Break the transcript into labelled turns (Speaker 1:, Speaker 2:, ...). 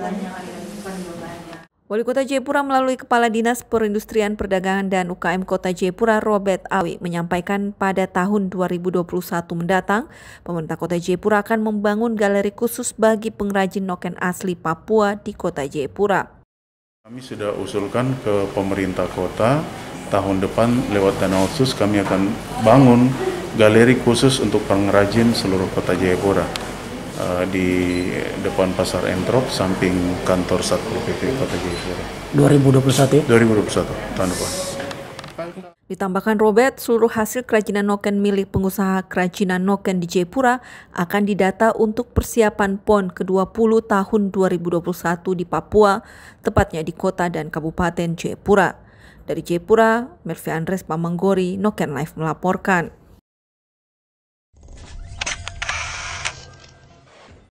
Speaker 1: beban yang ada bukan bebannya. Wali Kota Jayapura melalui Kepala Dinas Perindustrian Perdagangan dan UKM Kota Jayapura Robert Awi menyampaikan pada tahun 2021 mendatang, pemerintah Kota Jayapura akan membangun galeri khusus bagi pengrajin noken asli Papua di Kota Jayapura.
Speaker 2: Kami sudah usulkan ke pemerintah kota tahun depan lewat dana khusus kami akan bangun galeri khusus untuk pengrajin seluruh kota Jayapura. Eh, di depan pasar Entrop samping kantor Satpol PP Kota Jayapura. 2021 ya? 2021 tahun depan.
Speaker 1: Ditambahkan Robert, seluruh hasil kerajinan noken milik pengusaha kerajinan noken di Jayapura akan didata untuk persiapan PON ke-20 tahun 2021 di Papua, tepatnya di kota dan kabupaten Jayapura. Dari Jayapura, Mervi Andres Pamanggori, Noken Live melaporkan.